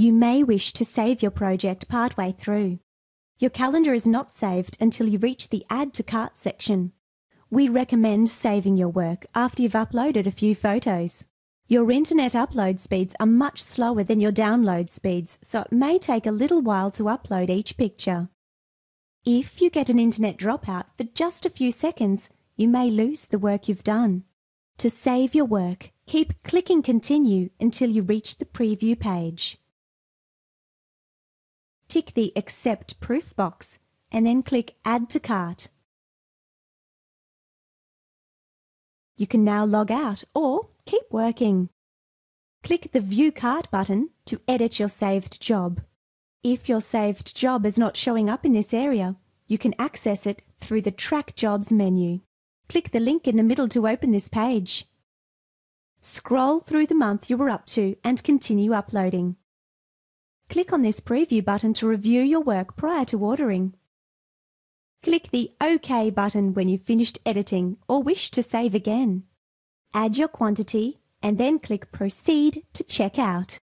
You may wish to save your project partway through. Your calendar is not saved until you reach the Add to Cart section. We recommend saving your work after you've uploaded a few photos. Your internet upload speeds are much slower than your download speeds, so it may take a little while to upload each picture. If you get an internet dropout for just a few seconds, you may lose the work you've done. To save your work, keep clicking continue until you reach the preview page tick the Accept Proof box and then click Add to Cart. You can now log out or keep working. Click the View Cart button to edit your saved job. If your saved job is not showing up in this area, you can access it through the Track Jobs menu. Click the link in the middle to open this page. Scroll through the month you were up to and continue uploading. Click on this preview button to review your work prior to ordering. Click the OK button when you've finished editing or wish to save again. Add your quantity and then click Proceed to check out.